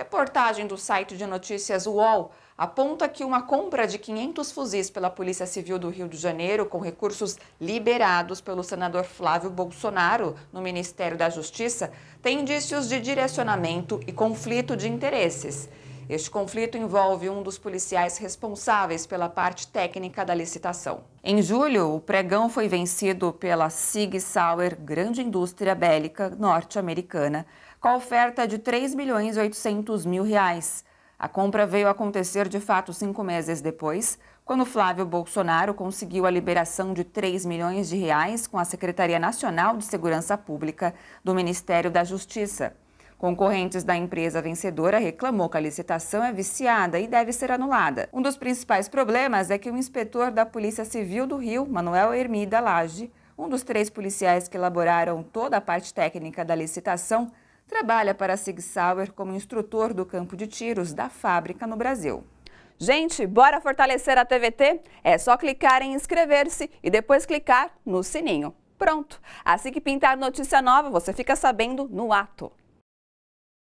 Reportagem do site de notícias UOL aponta que uma compra de 500 fuzis pela Polícia Civil do Rio de Janeiro, com recursos liberados pelo senador Flávio Bolsonaro no Ministério da Justiça, tem indícios de direcionamento e conflito de interesses. Este conflito envolve um dos policiais responsáveis pela parte técnica da licitação. Em julho, o pregão foi vencido pela Sig Sauer, grande indústria bélica norte-americana, com a oferta de 3 milhões e 800 mil reais. A compra veio a acontecer de fato cinco meses depois, quando Flávio Bolsonaro conseguiu a liberação de 3 milhões de reais com a Secretaria Nacional de Segurança Pública do Ministério da Justiça. Concorrentes da empresa vencedora reclamou que a licitação é viciada e deve ser anulada. Um dos principais problemas é que o inspetor da Polícia Civil do Rio, Manuel Hermida Lage, um dos três policiais que elaboraram toda a parte técnica da licitação, trabalha para a Sig Sauer como instrutor do campo de tiros da fábrica no Brasil. Gente, bora fortalecer a TVT? É só clicar em inscrever-se e depois clicar no sininho. Pronto! Assim que pintar notícia nova, você fica sabendo no ato.